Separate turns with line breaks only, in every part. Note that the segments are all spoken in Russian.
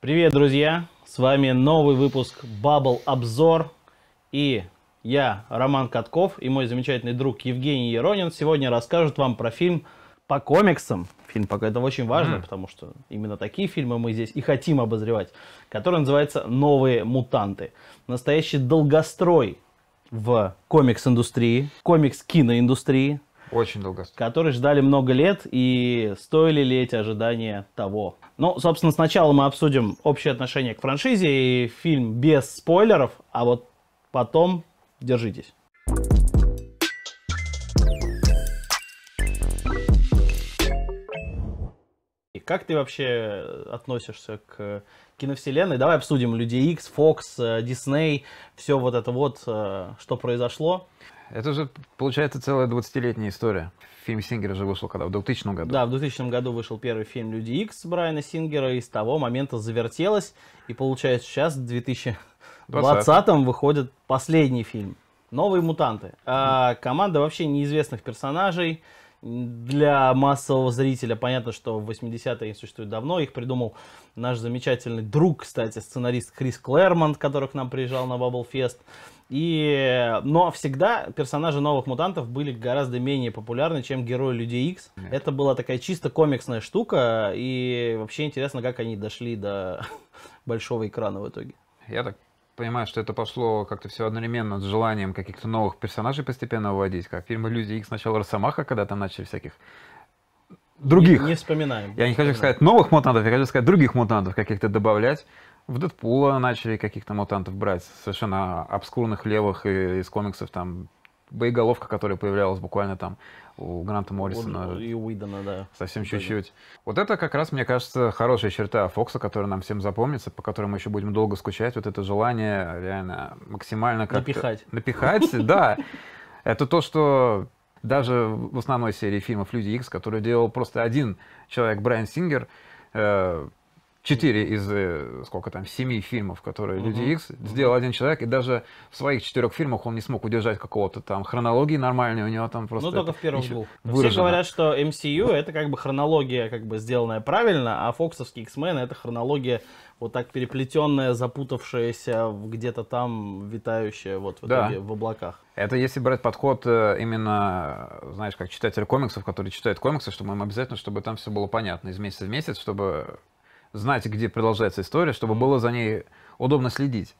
Привет, друзья! С вами новый выпуск Bubble Обзор. И я, Роман Катков, и мой замечательный друг Евгений Еронин сегодня расскажут вам про фильм по комиксам. Фильм пока это очень важно, mm. потому что именно такие фильмы мы здесь и хотим обозревать, который называется «Новые мутанты». Настоящий долгострой в комикс-индустрии, комикс-киноиндустрии, очень долго. Которые ждали много лет, и стоили ли эти ожидания того? Ну, собственно, сначала мы обсудим общее отношение к франшизе и фильм без спойлеров, а вот потом держитесь. И как ты вообще относишься к киновселенной? Давай обсудим Людей X, Fox, Disney, все вот это вот, э, что произошло. Это же, получается, целая 20-летняя история. Фильм Сингера же вышел когда? В 2000 году. Да, в 2000 году вышел первый фильм «Люди Икс» Брайана Сингера, и с того момента завертелось, и, получается, сейчас, в 2020 выходит последний фильм. Новые мутанты. А, команда вообще неизвестных персонажей, для массового зрителя. Понятно, что 80-е существуют давно, их придумал наш замечательный друг, кстати, сценарист Крис Клэрмонт, который к нам приезжал на Bubble Fest. И, но ну, а всегда персонажи новых мутантов были гораздо менее популярны, чем герои Людей X. Это была такая чисто комиксная штука, и вообще интересно, как они дошли до большого экрана в итоге.
Я так понимаю, что это пошло как-то все одновременно с желанием каких-то новых персонажей постепенно вводить, как фильмы «Люди Икс» сначала «Росомаха», когда там начали всяких других. Не, не
вспоминаем.
Я не хочу сказать новых мутантов, я хочу сказать других мутантов каких-то добавлять. В Дэдпула начали каких-то мутантов брать, совершенно обскурных левых из комиксов, там, боеголовка, которая появлялась буквально там у Гранта Моррисона. У, Уидона, да. Совсем чуть-чуть. Вот это как раз, мне кажется, хорошая черта Фокса, которая нам всем запомнится, по которой мы еще будем долго скучать. Вот это желание реально максимально как Напихать. Напихать, да. Это то, что даже в основной серии фильмов «Люди Икс», которую делал просто один человек, Брайан Сингер, э, Четыре из, э, сколько там, семи фильмов, которые Люди Икс, сделал один человек, и даже в своих четырех фильмах он не смог удержать какого-то там хронологии нормальной, у него там ну, просто... Ну, только в первом был. Выражено. Все говорят,
что MCU — это как бы хронология, как бы сделанная правильно, а фоксовский X-Men — это хронология вот так переплетенная, запутавшаяся, где-то там витающая вот в, да. итоге, в облаках.
Это если брать подход э, именно, знаешь, как читатель комиксов, который читает комиксы, чтобы им обязательно, чтобы там все было понятно из месяца в месяц, чтобы знать, где продолжается история, чтобы было за ней удобно следить.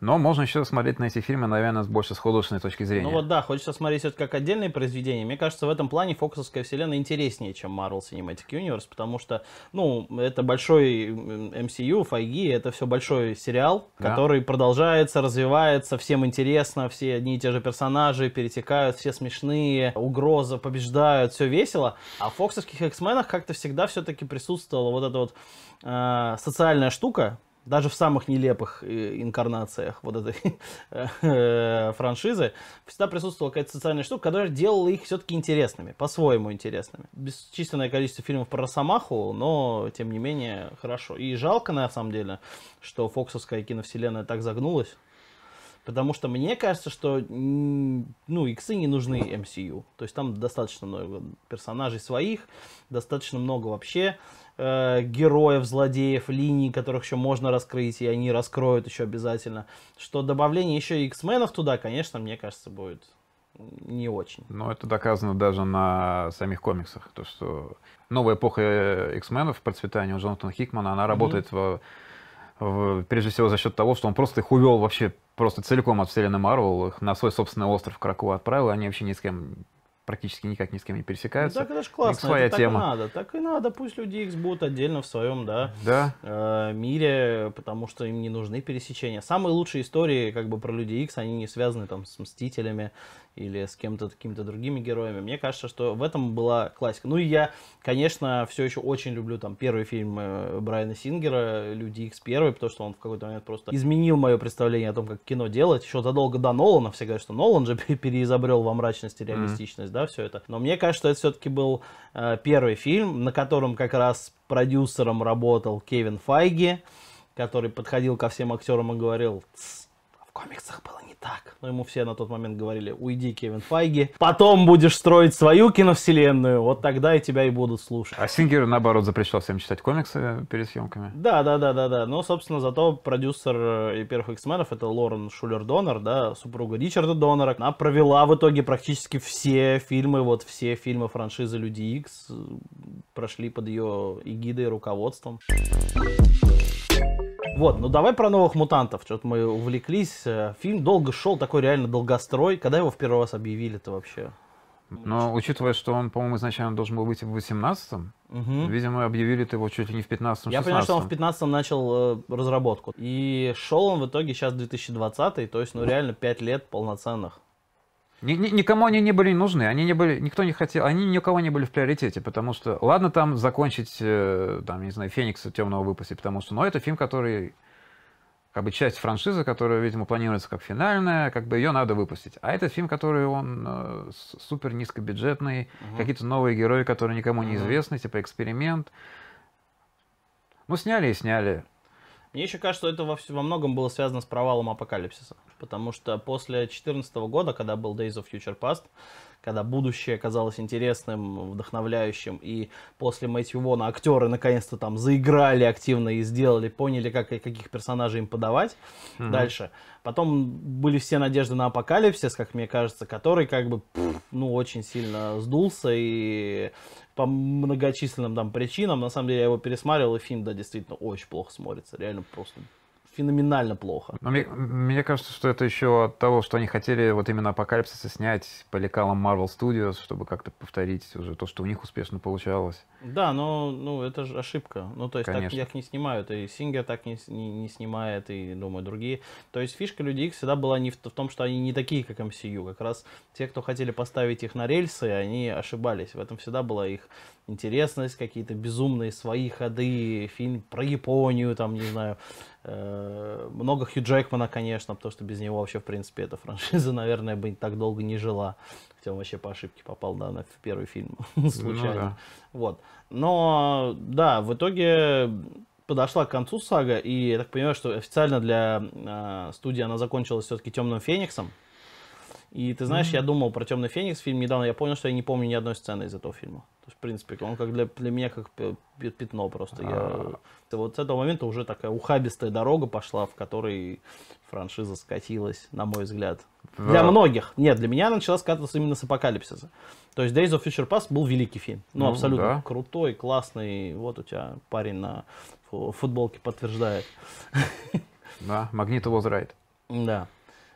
Но можно еще смотреть на эти фильмы, наверное, с больше с художественной точки зрения. Ну вот
да, хочется смотреть это как отдельные произведения. Мне кажется, в этом плане фокусовская вселенная интереснее, чем Marvel Cinematic Universe, потому что, ну, это большой MCU, Файги, это все большой сериал, да. который продолжается, развивается, всем интересно, все одни и те же персонажи перетекают, все смешные, угроза, побеждают, все весело. А в фоксовских X-менах как-то всегда все-таки присутствовала вот эта вот э, социальная штука, даже в самых нелепых э, инкарнациях вот этой э, франшизы, всегда присутствовала какая-то социальная штука, которая делала их все-таки интересными, по-своему интересными. Бесчисленное количество фильмов про Росомаху, но, тем не менее, хорошо. И жалко, на самом деле, что фоксовская киновселенная так загнулась, Потому что мне кажется, что ну, иксы не нужны MCU. То есть там достаточно много персонажей своих, достаточно много вообще. Э, героев, злодеев, линий, которых еще можно раскрыть, и они раскроют еще обязательно. Что добавление еще и X-менов туда, конечно, мне кажется, будет не очень. Но
это доказано даже на самих комиксах. То, что новая эпоха X-менов, э, у Джонатана Хикмана, она работает mm-hmm. в, в, прежде всего за счет того, что он просто их увел вообще просто целиком от вселенной Марвел, их на свой собственный остров Кракова отправил, они вообще ни с кем практически никак ни с кем не ну, пересекаются. Ну, так это же классно, своя это тема. так
надо. Так и надо, пусть люди X будут отдельно в своем да, да. Э, мире, потому что им не нужны пересечения. Самые лучшие истории как бы про Люди X, они не связаны там с Мстителями или с кем-то, какими-то другими героями. Мне кажется, что в этом была классика. Ну и я, конечно, все еще очень люблю там первый фильм э, Брайана Сингера «Люди Икс первый», потому что он в какой-то момент просто изменил мое представление о том, как кино делать. Еще задолго до Нолана все говорят, что Нолан же переизобрел во мрачность и реалистичность, mm-hmm. да, все это. Но мне кажется, что это все-таки был э, первый фильм, на котором как раз продюсером работал Кевин Файги, который подходил ко всем актерам и говорил, комиксах было не так. Но ну, ему все на тот момент говорили, уйди, Кевин Файги,
потом будешь строить свою киновселенную, вот тогда и тебя и будут слушать. А Сингер, наоборот, запрещал всем читать комиксы перед съемками.
Да, да, да, да, да. Но, собственно, зато продюсер э, и первых X-менов, это Лорен Шулер-Донор, да, супруга Ричарда Донора, она провела в итоге практически все фильмы, вот все фильмы франшизы Люди Икс э, прошли под ее эгидой и руководством. Вот, ну давай про новых мутантов. Что-то мы увлеклись. Э, фильм долго шел, такой реально долгострой. Когда его в первый раз объявили-то вообще?
Но ну, учитывая, что он, по-моему, изначально должен был быть в 18-м, угу. видимо, объявили его чуть ли не в 15-м, Я понимаю, что он в
15-м начал э, разработку. И шел он в итоге сейчас 2020 й то есть, ну, ну. реально 5 лет полноценных.
Ни, никому они не были нужны, они не были, никто не хотел, они ни у кого не были в приоритете, потому что, ладно там закончить, э, там, не знаю, Феникса темного выпустить, потому что, но это фильм, который, как бы часть франшизы, которая, видимо, планируется как финальная, как бы ее надо выпустить. А этот фильм, который он э, супер низкобюджетный, угу. какие-то новые герои, которые никому не известны, угу. типа эксперимент. Ну, сняли и сняли.
Мне еще кажется, что это во, во многом было связано с провалом апокалипсиса потому что после 2014 года, когда был Days of Future Past, когда будущее казалось интересным, вдохновляющим, и после Мэтью Вона актеры наконец-то там заиграли активно и сделали, поняли, как, и каких персонажей им подавать mm-hmm. дальше. Потом были все надежды на апокалипсис, как мне кажется, который как бы, пфф, ну, очень сильно сдулся, и по многочисленным там причинам, на самом деле, я его пересматривал, и фильм, да, действительно, очень плохо смотрится, реально просто
феноменально плохо. Но мне, мне кажется, что это еще от того, что они хотели вот именно апокалипсиса снять по лекалам Marvel Studios, чтобы как-то повторить уже то, что у них успешно получалось.
Да, но ну, это же ошибка. Ну, то есть Конечно. так, их не снимают, и Сингер так не, не, не снимает, и, думаю, другие. То есть фишка людей Икс всегда была не в, в том, что они не такие, как MCU. Как раз те, кто хотели поставить их на рельсы, они ошибались. В этом всегда была их интересность, какие-то безумные свои ходы, фильм про Японию, там, не знаю, Э, много Хью Джекмана, конечно, потому что без него вообще, в принципе, эта франшиза, наверное, бы так долго не жила. Хотя он вообще по ошибке попал да, на первый фильм ну случайно. Ну, да. Вот. Но, да, в итоге подошла к концу сага, и я так понимаю, что официально для э, студии она закончилась все-таки Темным Фениксом. И ты знаешь, mm-hmm. я думал про Темный Феникс фильм недавно, я понял, что я не помню ни одной сцены из этого фильма. То есть, в принципе, он как для, для меня как пятно просто. Я, ты а. вот с этого момента уже такая ухабистая дорога пошла, в которой франшиза скатилась, на мой взгляд. Да. Для многих. Нет, для меня она начала скатываться именно с апокалипсиса. То есть Days of Future Past был великий фильм. Ну, ну абсолютно да. крутой, классный. Вот у тебя парень на футболке подтверждает.
Да, Magneto was right. Да.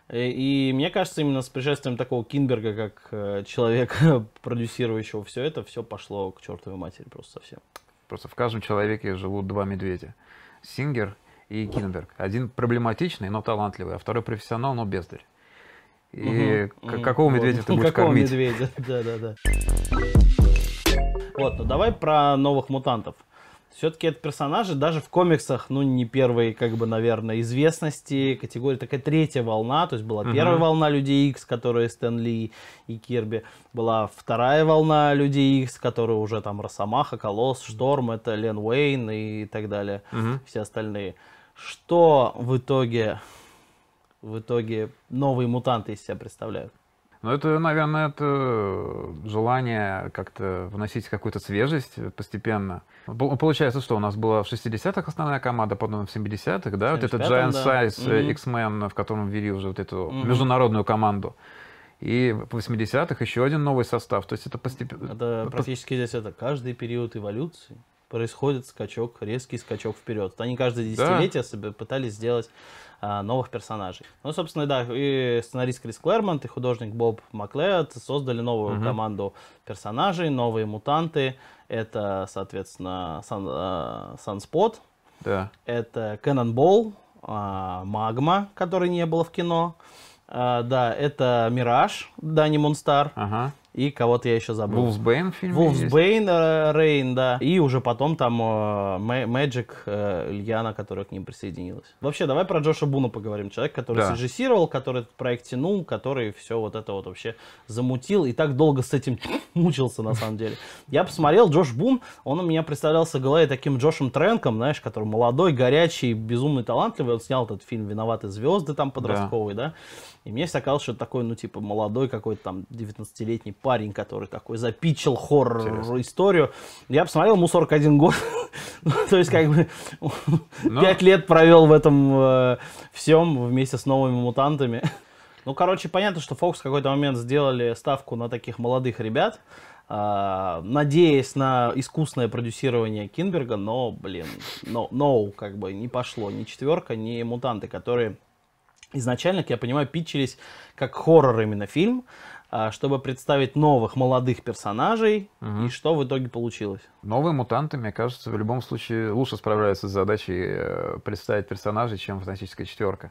Э, и, мне кажется, именно с пришествием такого Кинберга, как человек, э, человека, продюсирующего все это, все пошло к чертовой матери просто совсем.
Просто в каждом человеке живут два медведя. Сингер и Кинберг. Один проблематичный, но талантливый, а второй профессионал, но бездарь. И угу, какого угу. медведя вот. ты ну, будешь какого кормить? Какого медведя,
да-да-да. Вот, ну давай про новых мутантов. Все-таки это персонажи даже в комиксах, ну, не первые, как бы, наверное, известности, категории такая третья волна, то есть была угу. первая волна Людей X, которые Стэн Ли и Кирби, была вторая волна Людей X, которые уже там Росомаха, Колосс, Шторм, это Лен Уэйн и так далее, угу. все остальные. Что в итоге, в итоге новые мутанты из себя представляют?
Но ну, это, наверное, это желание как-то вносить какую-то свежесть постепенно. Получается, что у нас была в 60-х основная команда, потом в 70-х, да, 75, вот этот Giant да. Size mm-hmm. X-Men, в котором ввели уже вот эту mm-hmm. международную команду. И в 80-х еще один новый состав. То есть это постепенно... Это э,
практически здесь это каждый период эволюции происходит скачок, резкий скачок вперед. Они каждое десятилетие да. себе пытались сделать а, новых персонажей. Ну, собственно, да, и сценарист Крис Клэрмонт, и художник Боб Маклеод создали новую угу. команду персонажей, новые мутанты. Это, соответственно, Сан, Санспот, да. это Cannonball, а, Магма, который не было в кино. А, да, это Мираж, Дани Монстар. Ага и кого-то я еще забыл. Вулфсбейн фильм Вулфсбейн, Рейн, да. И уже потом там э, Мэджик, Ильяна, которая к ним присоединилась. Вообще, давай про Джоша Буна поговорим. Человек, который да. срежиссировал, который этот проект тянул, который все вот это вот вообще замутил и так долго с этим мучился на самом деле. Я посмотрел, Джош Бун, он у меня представлялся в голове таким Джошем Тренком, знаешь, который молодой, горячий, безумный, талантливый. Он снял этот фильм «Виноваты звезды» там подростковый, да. да? И мне всегда казалось, что это такой, ну, типа, молодой какой-то там 19-летний парень, который такой запичил хоррор-историю. Я посмотрел, ему 41 год. Ну, то есть, как бы, 5 ну. лет провел в этом э, всем вместе с новыми мутантами. Ну, короче, понятно, что Фокс в какой-то момент сделали ставку на таких молодых ребят, а, надеясь на искусное продюсирование Кинберга, но, блин, но, no, no, как бы не пошло ни четверка, ни мутанты, которые изначально, как я понимаю, питчились как хоррор именно фильм, а, чтобы представить новых молодых персонажей. Угу. И что в итоге
получилось? Новые мутанты, мне кажется, в любом случае лучше справляются с задачей э, представить персонажей, чем фантастическая четверка.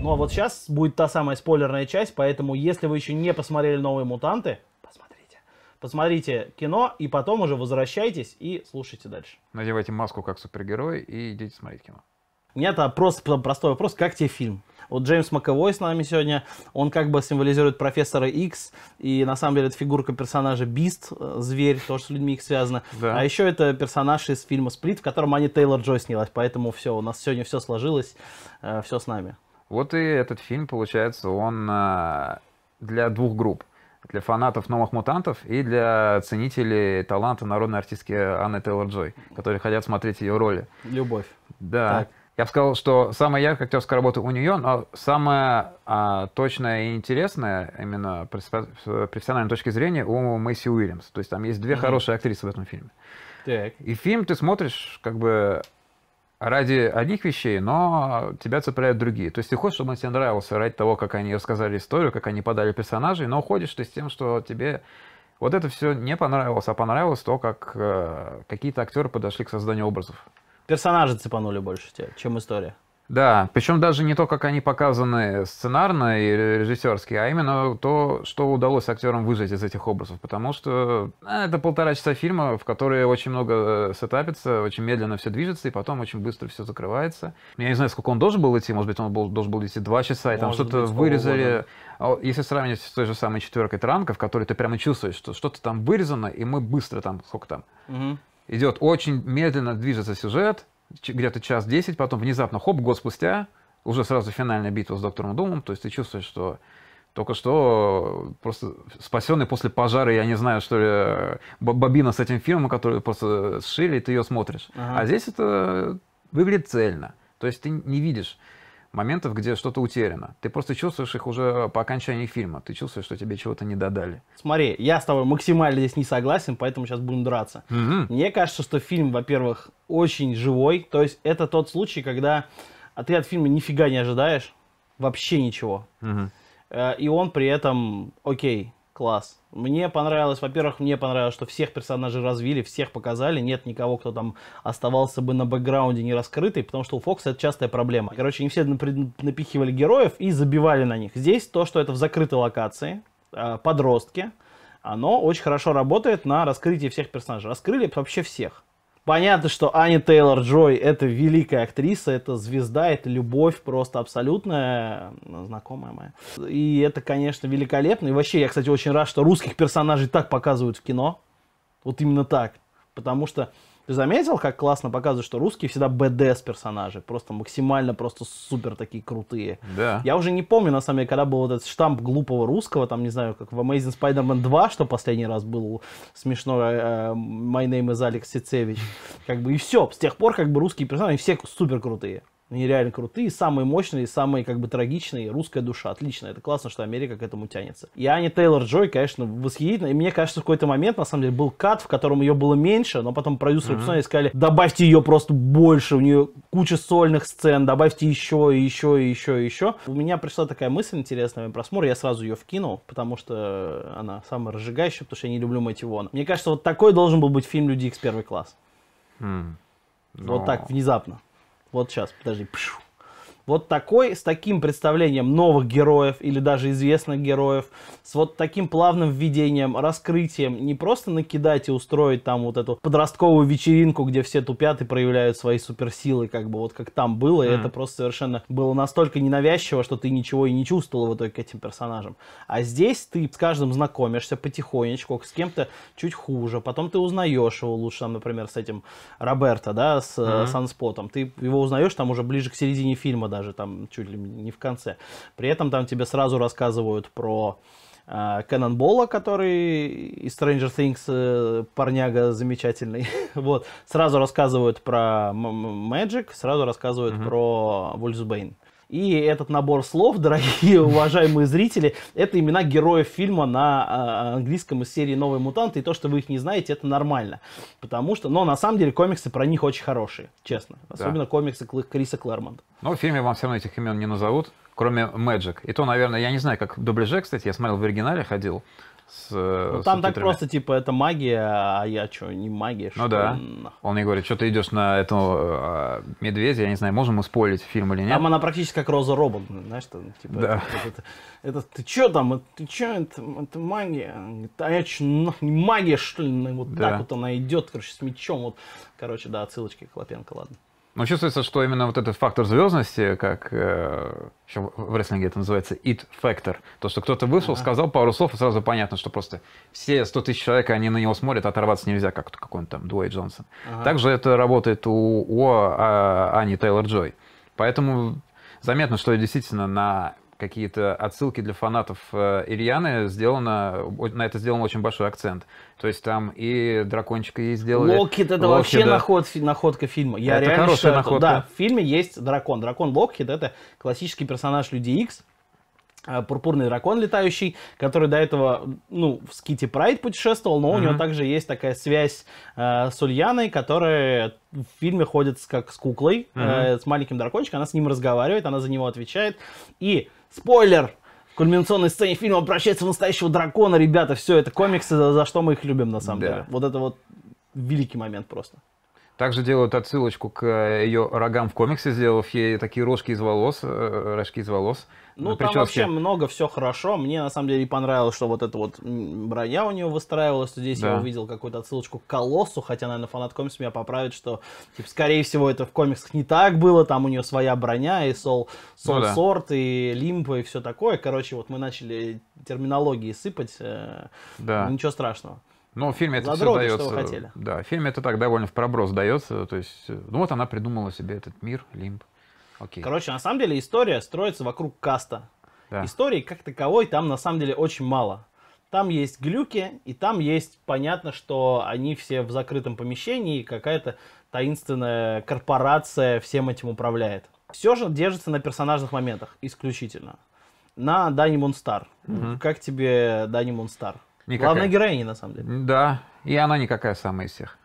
Ну а вот сейчас будет та самая спойлерная часть, поэтому если вы еще не посмотрели новые мутанты, посмотрите. Посмотрите кино и потом уже возвращайтесь и слушайте дальше.
Надевайте маску как супергерой
и идите смотреть кино. У меня-то просто простой вопрос, как тебе фильм? Вот Джеймс Маковой с нами сегодня, он как бы символизирует профессора X, и на самом деле это фигурка персонажа Бист, э, зверь, тоже с людьми их связано. Да. А еще это персонаж из фильма «Сплит», в котором они Тейлор Джой снялась, поэтому все, у нас сегодня все сложилось,
э, все с нами. Вот и этот фильм, получается, он э, для двух групп. Для фанатов «Новых мутантов» и для ценителей таланта народной артистки Анны Тейлор-Джой, которые хотят смотреть ее роли. Любовь. Да. Так. Я бы сказал, что самая яркая актерская работа у нее, но самая а, точная и интересная именно с профессиональной точки зрения у Мэйси Уильямс. То есть там есть две mm-hmm. хорошие актрисы в этом фильме. Так. И фильм ты смотришь как бы ради одних вещей, но тебя цепляют другие. То есть ты хочешь, чтобы он тебе нравился ради того, как они рассказали историю, как они подали персонажей, но уходишь ты с тем, что тебе вот это все не понравилось, а понравилось то, как э, какие-то актеры подошли к созданию образов. Персонажи цепанули больше тебя, чем история. Да, причем даже не то, как они показаны сценарно и режиссерски, а именно то, что удалось актерам выжать из этих образов. Потому что а, это полтора часа фильма, в которые очень много э, сетапится, очень медленно все движется, и потом очень быстро все закрывается. Я не знаю, сколько он должен был идти, может быть, он был, должен был идти два часа, и может там что-то вырезали. Угодно. А если сравнивать с той же самой четверкой Транка, в которой ты прямо чувствуешь, что что-то там вырезано, и мы быстро там, сколько там, угу идет очень медленно движется сюжет, где-то час десять, потом внезапно хоп, год спустя, уже сразу финальная битва с доктором Думом, то есть ты чувствуешь, что только что просто спасенный после пожара, я не знаю, что ли, бобина с этим фильмом, который просто сшили, и ты ее смотришь. Ага. А здесь это выглядит цельно. То есть ты не видишь моментов, где что-то утеряно. Ты просто чувствуешь их уже по окончании фильма. Ты чувствуешь, что тебе чего-то не додали.
Смотри, я с тобой максимально здесь не согласен, поэтому сейчас будем драться. Угу. Мне кажется, что фильм, во-первых, очень живой. То есть это тот случай, когда ты от фильма нифига не ожидаешь. Вообще ничего. Угу. И он при этом окей класс. Мне понравилось, во-первых, мне понравилось, что всех персонажей развили, всех показали, нет никого, кто там оставался бы на бэкграунде не раскрытый, потому что у Фокса это частая проблема. Короче, не все напихивали героев и забивали на них. Здесь то, что это в закрытой локации, а, подростки, оно очень хорошо работает на раскрытии всех персонажей. Раскрыли вообще всех. Понятно, что Аня Тейлор Джой это великая актриса, это звезда, это любовь просто абсолютная, ну, знакомая моя. И это, конечно, великолепно. И вообще, я, кстати, очень рад, что русских персонажей так показывают в кино. Вот именно так. Потому что ты заметил, как классно показывают, что русские всегда БДС персонажи, просто максимально просто супер такие крутые. Да. Я уже не помню, на самом деле, когда был вот этот штамп глупого русского, там, не знаю, как в Amazing Spider-Man 2, что последний раз был смешно, э, My name is Алекс Сицевич, как бы и все, с тех пор как бы русские персонажи все супер крутые. Они реально крутые, самые мощные, самые как бы трагичные. Русская душа, отлично. Это классно, что Америка к этому тянется. И Аня Тейлор-Джой, конечно, восхитительно. И мне кажется, в какой-то момент, на самом деле, был кат, в котором ее было меньше, но потом продюсеры mm-hmm. сказали, добавьте ее просто больше, у нее куча сольных сцен, добавьте еще, и еще, и еще, и еще. У меня пришла такая мысль интересная, просмотр, я сразу ее вкинул, потому что она самая разжигающая, потому что я не люблю Мэтьюона. Мне кажется, вот такой должен был быть фильм «Люди X первый класс». Mm. Но... Вот так, внезапно. Вот сейчас, подожди. Пшу. Вот такой, с таким представлением новых героев или даже известных героев, с вот таким плавным введением, раскрытием, не просто накидать и устроить там вот эту подростковую вечеринку, где все тупят и проявляют свои суперсилы, как бы вот как там было, mm. и это просто совершенно было настолько ненавязчиво, что ты ничего и не чувствовал в итоге к этим персонажам. А здесь ты с каждым знакомишься потихонечку, с кем-то чуть хуже, потом ты узнаешь его лучше, там, например, с этим Роберто, да, с mm Санспотом, ты его узнаешь там уже ближе к середине фильма, да, даже там чуть ли не в конце. При этом там тебе сразу рассказывают про Болла, э, который из Stranger Things э, парняга замечательный. вот. Сразу рассказывают про Magic, сразу рассказывают mm-hmm. про Вольсбейн. И этот набор слов, дорогие уважаемые зрители, это имена героев фильма на а, английском из серии «Новые мутанты». И то, что вы их не знаете, это нормально. Потому что, но на самом деле комиксы про них очень хорошие, честно. Особенно да. комиксы Криса Клэрмонта.
Но в фильме вам все равно этих имен не назовут, кроме Мэджик. И то, наверное, я не знаю, как в дубляже, кстати, я смотрел в оригинале, ходил с Ну э, там субтитрами. так просто,
типа, это магия, а я что, не магия? Ну что? да.
Он мне говорит, что ты идешь на этого э, медведя, я не знаю, можем мы фильм или нет. Там она
практически как Роза робот, знаешь, там, типа, да. это, это, это, ты что там, ты что, это, это магия? А я что, не магия, что ли? Ну, вот да. так вот она идет, короче, с мечом, вот, короче, да, отсылочки к Лапенко, ладно.
Но чувствуется, что именно вот этот фактор звездности, как э, еще в рестлинге это называется, it factor, то, что кто-то вышел, ага. сказал пару слов, и сразу понятно, что просто все 100 тысяч человек, они на него смотрят, а оторваться нельзя, как какой-нибудь там Дуэй Джонсон. Ага. Также это работает у, у а, Ани Тейлор-Джой. Поэтому заметно, что действительно на какие-то отсылки для фанатов э, Ильяны сделано, на это сделан очень большой акцент. То есть там и дракончика ей сделали. Локхид это Локхида. вообще
наход, находка фильма. Я это реально хорошая считаю, находка. Да, в фильме есть дракон. Дракон Локхид это классический персонаж Люди Икс, э, пурпурный дракон летающий, который до этого, ну, в Скити Прайд путешествовал, но у него также есть такая связь э, с Ульяной, которая в фильме ходит с, как с куклой, э, с маленьким дракончиком, она с ним разговаривает, она за него отвечает, и Спойлер! В кульминационной сцене фильма обращается в настоящего дракона, ребята, все, это комиксы, за, за что мы их любим, на самом да. деле. Вот это вот великий момент просто.
Также делают отсылочку к э, ее рогам в комиксе, сделав ей такие рожки из волос, э, рожки из волос. Ну, там вообще
много все хорошо. Мне на самом деле понравилось, что вот эта вот броня у нее выстраивалась. Здесь да. я увидел какую-то отсылочку к колоссу, хотя, наверное, фанат комикса меня поправит, что, типа, скорее всего, это в комиксах не так было. Там у нее своя броня, и сол, сол ну, да. и лимба, и все такое. Короче, вот мы начали терминологии сыпать. Э, да. Ничего страшного. Ну, в фильме это Задроты, все дается. Что вы хотели.
Да, в фильме это так довольно в проброс дается. То есть, э, ну вот она придумала себе этот мир, лимб. Окей.
Короче, на самом деле история строится вокруг каста. Да. Истории как таковой там на самом деле очень мало. Там есть глюки, и там есть понятно, что они все в закрытом помещении, и какая-то таинственная корпорация всем этим управляет. Все же держится на персонажных моментах исключительно. На Дани Мунстар. Угу. Как тебе Дани Мунстар? Никакая. Главная
героиня, на самом деле. Да, и она никакая самая из всех.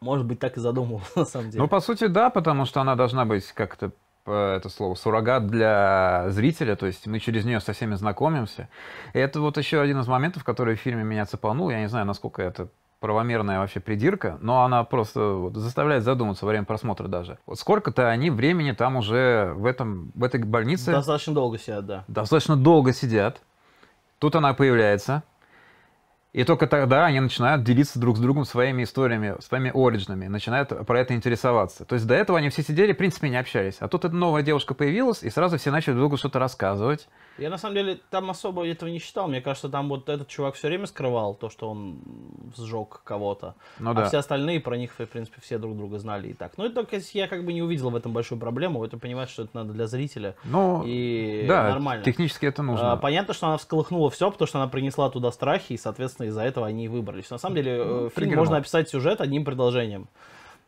Может быть, так и задумывалась, на самом деле. Ну, по
сути, да, потому что она должна быть как-то э, это слово, суррогат для зрителя, то есть мы через нее со всеми знакомимся. И это вот еще один из моментов, который в фильме меня цепанул. Я не знаю, насколько это правомерная вообще придирка, но она просто вот заставляет задуматься во время просмотра даже. Вот сколько-то они времени там уже в, этом, в этой больнице... Достаточно
долго сидят, да.
Достаточно долго сидят. Тут она появляется, и только тогда они начинают делиться друг с другом своими историями, своими ориджинами, начинают про это интересоваться. То есть до этого они все сидели, в принципе, не общались. А тут эта новая девушка появилась, и сразу все начали друг другу что-то рассказывать.
Я на самом деле там особо этого не считал. Мне кажется, там вот этот чувак все время скрывал то, что он сжег кого-то. Ну, а да. все остальные про них, в принципе, все друг друга знали и так. Ну, это только я как бы не увидел в этом большую проблему. Это понимать, что это надо для зрителя. Ну, и да, нормально. технически это нужно. А, понятно, что она всколыхнула все, потому что она принесла туда страхи, и, соответственно, из-за этого они и выбрались. На самом ну, деле, ну, фильм можно описать сюжет одним предложением.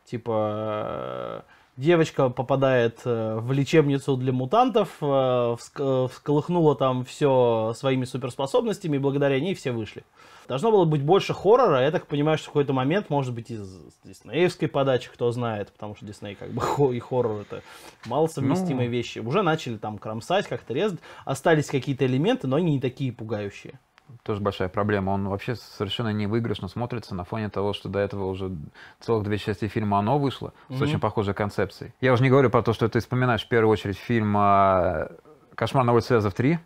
Типа Девочка попадает э, в лечебницу для мутантов, э, э, всколыхнула там все своими суперспособностями, и благодаря ней все вышли. Должно было быть больше хоррора, я так понимаю, что в какой-то момент, может быть, из диснеевской подачи, кто знает, потому что Дисней как бы и хоррор это мало совместимые ну... вещи. Уже начали там кромсать, как-то резать, остались какие-то элементы, но они не такие пугающие
тоже большая проблема. Он вообще совершенно не выигрышно смотрится на фоне того, что до этого уже целых две части фильма «Оно» вышло mm-hmm. с очень похожей концепцией. Я уже не говорю про то, что ты вспоминаешь в первую очередь фильм а, «Кошмар на улице Вязов 3»,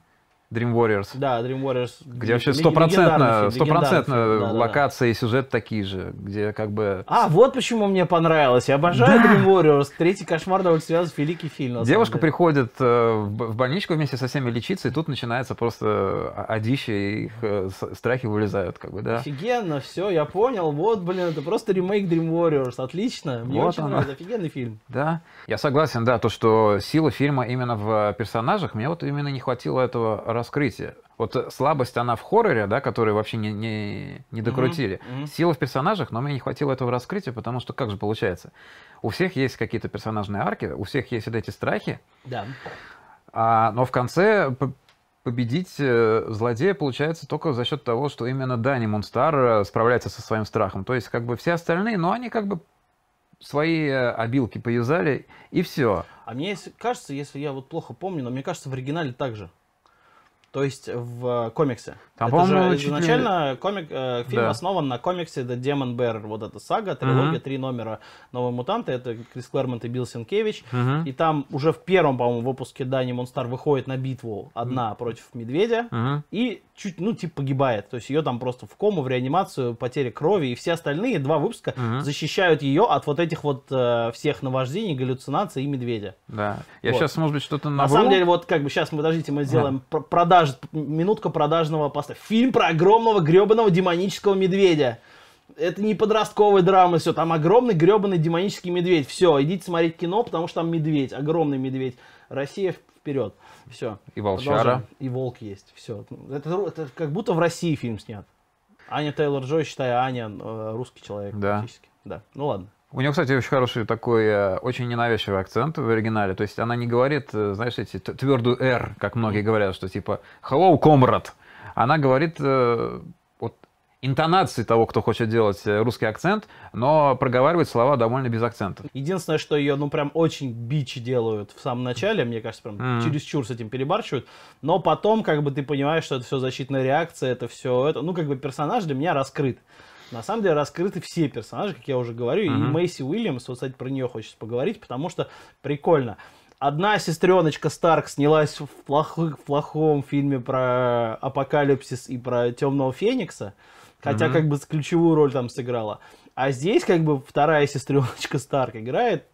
Dream Warriors.
Да, Dream Warriors. Где вообще стопроцентно, стопроцентно локация
и сюжет такие же, где как бы...
А, вот почему мне понравилось. Я обожаю да. Dream Warriors. Третий кошмар довольно связан, с великий фильм. Девушка деле.
приходит э, в больничку вместе со всеми лечиться, и тут начинается просто одище, и их э, страхи вылезают, как бы, да.
Офигенно, все, я понял. Вот, блин, это просто ремейк Dream Warriors. Отлично. Мне вот очень она. нравится. Офигенный фильм.
Да. Я согласен, да, то, что сила фильма именно в персонажах. Мне вот именно не хватило этого раскрытие. Вот э, слабость, она в хорроре, да, который вообще не, не, не докрутили. Mm-hmm. Mm-hmm. Сила в персонажах, но мне не хватило этого раскрытия, потому что как же получается? У всех есть какие-то персонажные арки, у всех есть вот эти страхи. Да. А, но в конце победить э, злодея получается только за счет того, что именно Дани Мунстар э, справляется со своим страхом. То есть как бы все остальные, но они как бы свои обилки поюзали, и все. А мне кажется, если я вот плохо помню, но мне кажется, в оригинале так же. То
есть в э, комиксе. Там, это же изначально ли... комик, э, фильм да. основан на комиксе The Demon Bearer. Вот эта сага, трилогия, mm-hmm. три номера «Новые мутанты». Это Крис Клэрмонт и Билл Сенкевич. Mm-hmm. И там уже в первом, по-моему, выпуске Дани Монстар выходит на битву одна mm-hmm. против медведя. Mm-hmm. И чуть, ну, типа погибает. То есть ее там просто в кому, в реанимацию, потеря крови. И все остальные два выпуска mm-hmm. защищают ее от вот этих вот э, всех наваждений, галлюцинаций и медведя. Да. Я вот. сейчас, может быть,
что-то набрал. На самом деле,
вот как бы сейчас, мы, подождите, мы сделаем yeah. продажу продаж, минутка продажного поста. Фильм про огромного гребаного демонического медведя. Это не подростковые драма все, там огромный гребаный демонический медведь. Все, идите смотреть кино, потому что там медведь, огромный медведь. Россия вперед. Все. И волчара. Продолжаем. И волк есть. Все. Это, это как будто в России фильм снят. Аня Тейлор Джой, считай, Аня э, русский человек. Да. Практически. Да. Ну ладно.
У нее, кстати, очень хороший такой, э, очень ненавязчивый акцент в оригинале. То есть она не говорит, э, знаешь, эти твердую «р», как многие говорят, что типа «hello, comrade». Она говорит э, вот, интонации того, кто хочет делать русский акцент, но проговаривает слова довольно без акцента.
Единственное, что ее, ну, прям очень бич делают в самом начале, мне кажется, прям mm. чересчур с этим перебарщивают, но потом, как бы, ты понимаешь, что это все защитная реакция, это все это, ну, как бы персонаж для меня раскрыт. На самом деле раскрыты все персонажи, как я уже говорю, mm-hmm. и Мэйси Уильямс, вот, кстати, про нее хочется поговорить, потому что прикольно. Одна сестреночка Старк снялась в, плох... в плохом фильме про апокалипсис и про темного феникса, хотя mm-hmm. как бы ключевую роль там сыграла. А здесь как бы вторая сестреночка Старк играет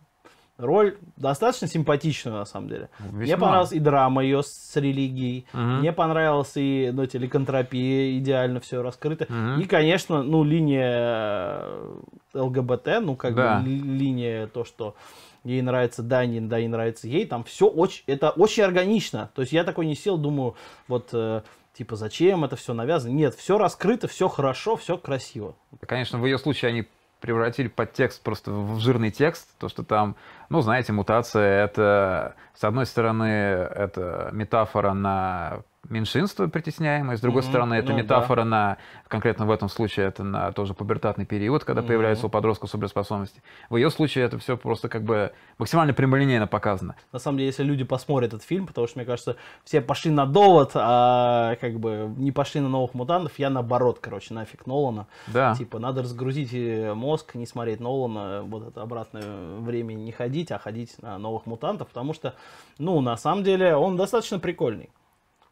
Роль достаточно симпатичная на самом деле.
Ну, весьма. Мне понравилась
и драма ее с религией. Угу. Мне понравилась и ну, телеконтропия, идеально все раскрыто. Угу. И, конечно, ну, линия э, ЛГБТ, ну, как да. бы линия то, что ей нравится Дани, да, и нравится ей, там все очень, это очень органично. То есть я такой не сел, думаю, вот э, типа зачем это все навязано. Нет, все раскрыто, все хорошо, все красиво.
Конечно, в ее случае они превратили подтекст просто в жирный текст, то, что там, ну, знаете, мутация — это, с одной стороны, это метафора на меньшинство притесняемое. С другой mm-hmm. стороны, это ну, метафора да. на, конкретно в этом случае, это на тоже пубертатный период, когда mm-hmm. появляется у подростка суперспособности. В ее случае это все просто как бы максимально прямолинейно показано.
На самом деле, если люди посмотрят этот фильм, потому что, мне кажется, все пошли на довод, а как бы не пошли на новых мутантов, я наоборот, короче, нафиг Нолана. Да. Типа, надо разгрузить э, мозг, не смотреть Нолана, вот это обратное время не ходить, а ходить на новых мутантов, потому что, ну, на самом деле, он достаточно прикольный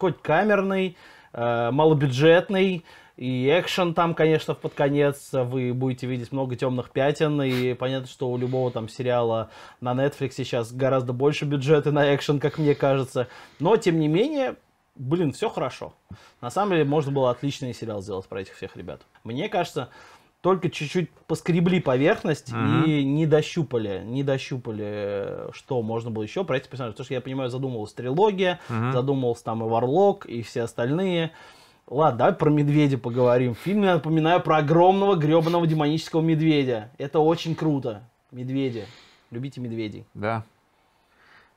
хоть камерный, э, малобюджетный, и экшен там, конечно, в подконец а Вы будете видеть много темных пятен. И понятно, что у любого там сериала на Netflix сейчас гораздо больше бюджета на экшен, как мне кажется. Но, тем не менее, блин, все хорошо. На самом деле, можно было отличный сериал сделать про этих всех ребят. Мне кажется, только чуть-чуть поскребли поверхность mm-hmm. и не дощупали, не дощупали, э, что можно было еще про эти персонажи. Потому что, я понимаю, задумывалась трилогия, mm-hmm. задумывался там и Варлок, и все остальные. Ладно, давай про медведя поговорим. В фильме я напоминаю про огромного гребаного демонического медведя. Это очень круто. Медведи. Любите медведей.
Да.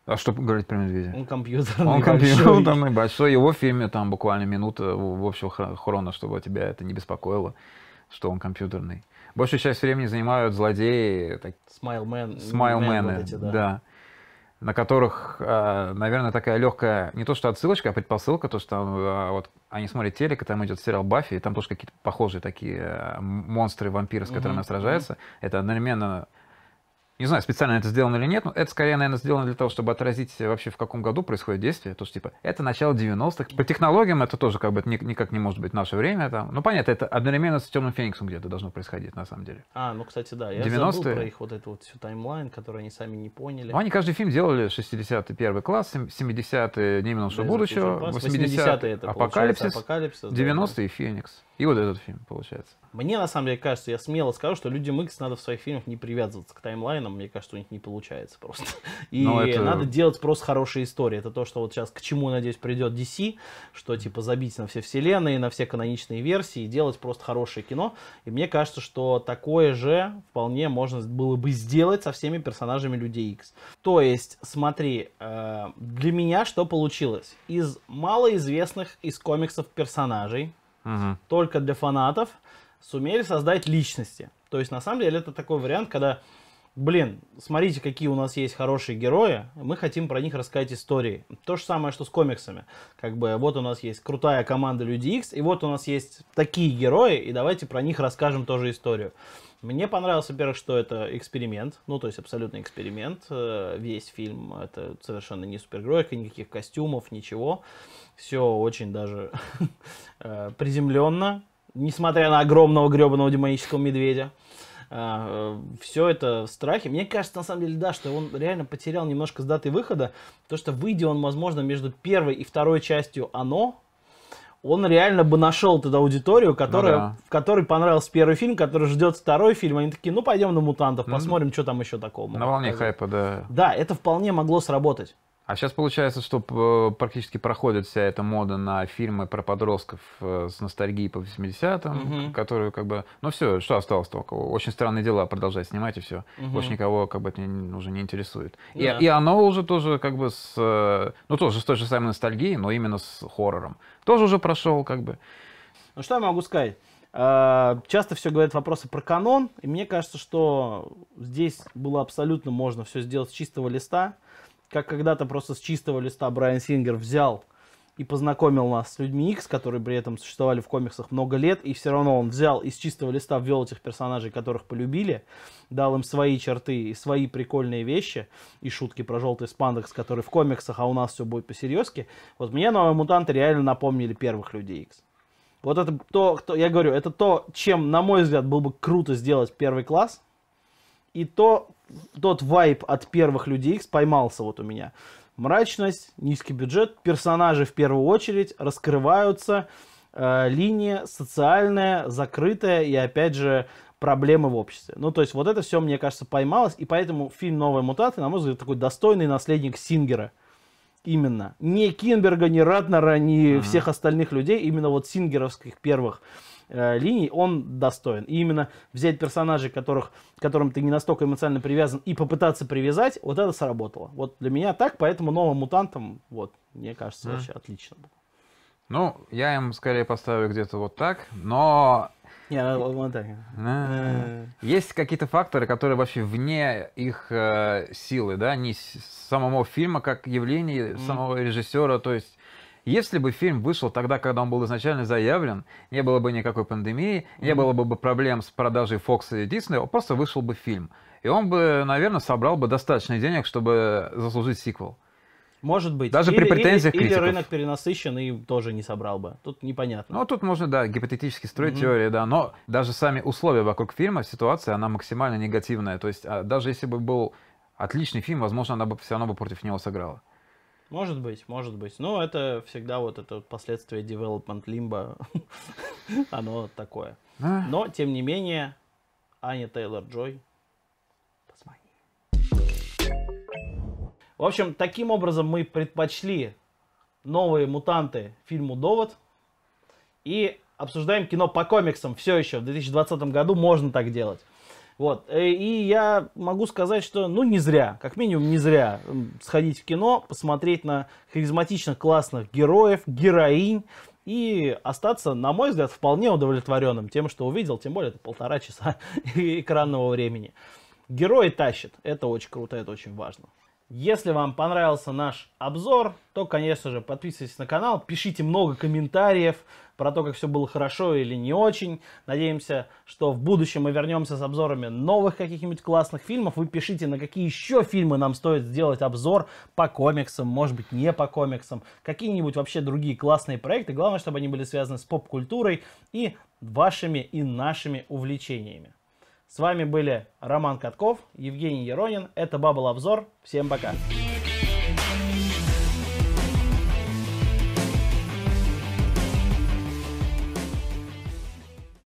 А что говорить про медведя? Он компьютерный Он компьютерный большой. большой. Его в фильме там буквально минута в общего хрона, чтобы тебя это не беспокоило что он компьютерный. Большую часть времени занимают злодеи... Так, смайлмен. Смайлмены, вот эти, да. да. На которых, а, наверное, такая легкая, не то что отсылочка, а предпосылка, то, что там, вот они смотрят телек, и там идет сериал Баффи, и там тоже какие-то похожие такие а, монстры, вампиры, с которыми угу, она сражается. Угу. Это одновременно не знаю, специально это сделано или нет, но это скорее, наверное, сделано для того, чтобы отразить вообще, в каком году происходит действие. То есть, типа, это начало 90-х. По технологиям это тоже как бы никак не может быть наше время. Там. Ну, понятно, это одновременно с Темным Фениксом где-то должно происходить, на самом деле.
А, ну, кстати, да. Я 90-е. забыл про их вот эту вот всю таймлайн, которую они сами не поняли.
Ну, они каждый фильм делали 60-й, первый класс, 70-е, не минувшего да, будущего, 80-е, 80 это, Апокалипсис, апокалипсис 90-е да. и Феникс. И вот этот фильм получается.
Мне на самом деле кажется, я смело скажу, что людям X надо в своих фильмах не привязываться к таймлайнам. Мне кажется, у них не получается просто. И это... надо делать просто хорошие истории. Это то, что вот сейчас к чему, надеюсь, придет DC, что типа забить на все вселенные, на все каноничные версии и делать просто хорошее кино. И мне кажется, что такое же вполне можно было бы сделать со всеми персонажами людей X. То есть, смотри, э, для меня что получилось? Из малоизвестных из комиксов персонажей угу. только для фанатов, сумели создать личности. То есть, на самом деле, это такой вариант, когда, блин, смотрите, какие у нас есть хорошие герои, мы хотим про них рассказать истории. То же самое, что с комиксами. Как бы вот у нас есть крутая команда Люди X, и вот у нас есть такие герои, и давайте про них расскажем тоже историю. Мне понравилось, во-первых, что это эксперимент, ну, то есть абсолютный эксперимент. Э, весь фильм это совершенно не супергероика, никаких костюмов, ничего. Все очень даже э, приземленно, несмотря на огромного гребаного демонического медведя. Э, все это страхи. Мне кажется, на самом деле, да, что он реально потерял немножко с даты выхода, то что выйдя он, возможно, между первой и второй частью «Оно», он реально бы нашел туда аудиторию, которая, ну, да. которой понравился первый фильм, который ждет второй фильм. Они такие, ну пойдем на мутантов, посмотрим, mm что там еще такого. На волне
показать. хайпа, да. Да, это вполне могло сработать. А сейчас получается, что э, практически проходит вся эта мода на фильмы про подростков э, с ностальгией по 80-м, угу. которые как бы... Ну все, что осталось только? Очень странные дела, продолжать снимать и все. Угу. Больше никого как бы это уже не интересует. Да. И, и оно уже тоже как бы с... Э, ну тоже с той же самой ностальгией, но именно с хоррором. Тоже уже прошел как бы. Ну что я могу сказать? Часто все говорят
вопросы про канон, и мне кажется, что здесь было абсолютно можно все сделать с чистого листа как когда-то просто с чистого листа Брайан Сингер взял и познакомил нас с людьми X, которые при этом существовали в комиксах много лет, и все равно он взял из чистого листа, ввел этих персонажей, которых полюбили, дал им свои черты и свои прикольные вещи, и шутки про желтый спандекс, который в комиксах, а у нас все будет по Вот мне новые мутанты реально напомнили первых людей X. Вот это то, кто, я говорю, это то, чем, на мой взгляд, было бы круто сделать первый класс, и то, тот вайп от первых людей X поймался вот у меня. Мрачность, низкий бюджет, персонажи в первую очередь раскрываются, э, линия социальная, закрытая и опять же проблемы в обществе. Ну, то есть вот это все, мне кажется, поймалось, и поэтому фильм «Новые мутанты», на мой взгляд, такой достойный наследник Сингера. Именно. Не Кинберга, не Ратнера, не mm-hmm. всех остальных людей, именно вот сингеровских первых Э, линий, он достоин. И именно взять персонажей, которых, которым ты не настолько эмоционально привязан, и попытаться привязать, вот это сработало. Вот для меня так, поэтому новым мутантам, вот, мне кажется, mm. вообще отлично было.
Ну, я им скорее поставлю где-то вот так, но... Не, ну, вот так. Э, э. Есть какие-то факторы, которые вообще вне их э, силы, да, не самого фильма как явление mm. самого режиссера, то есть если бы фильм вышел тогда, когда он был изначально заявлен, не было бы никакой пандемии, не было бы проблем с продажей Fox и Disney, просто вышел бы фильм. И он бы, наверное, собрал бы достаточно денег, чтобы заслужить сиквел. Может быть. Даже или, при претензиях или, критиков. Или рынок перенасыщен и тоже не собрал бы. Тут непонятно. Ну, тут можно, да, гипотетически строить mm-hmm. теории, да. Но даже сами условия вокруг фильма, ситуация, она максимально негативная. То есть, а, даже если бы был отличный фильм, возможно, она бы все равно бы против него сыграла.
Может быть, может быть. Но это всегда вот это последствия development лимба. Оно такое.
А. Но, тем
не менее, Аня Тейлор-Джой В общем, таким образом мы предпочли новые мутанты фильму «Довод» и обсуждаем кино по комиксам все еще. В 2020 году можно так делать. Вот. Э, и я могу сказать, что ну не зря, как минимум не зря сходить в кино, посмотреть на харизматичных, классных героев, героинь, и остаться, на мой взгляд, вполне удовлетворенным тем, что увидел, тем более это полтора часа экранного времени. Герои тащат, это очень круто, это очень важно. Если вам понравился наш обзор, то, конечно же, подписывайтесь на канал, пишите много комментариев, про то, как все было хорошо или не очень. Надеемся, что в будущем мы вернемся с обзорами новых каких-нибудь классных фильмов. Вы пишите, на какие еще фильмы нам стоит сделать обзор по комиксам, может быть, не по комиксам. Какие-нибудь вообще другие классные проекты. Главное, чтобы они были связаны с поп-культурой и вашими и нашими увлечениями. С вами были Роман Катков, Евгений Еронин. Это Бабл Обзор. Всем пока! Пока!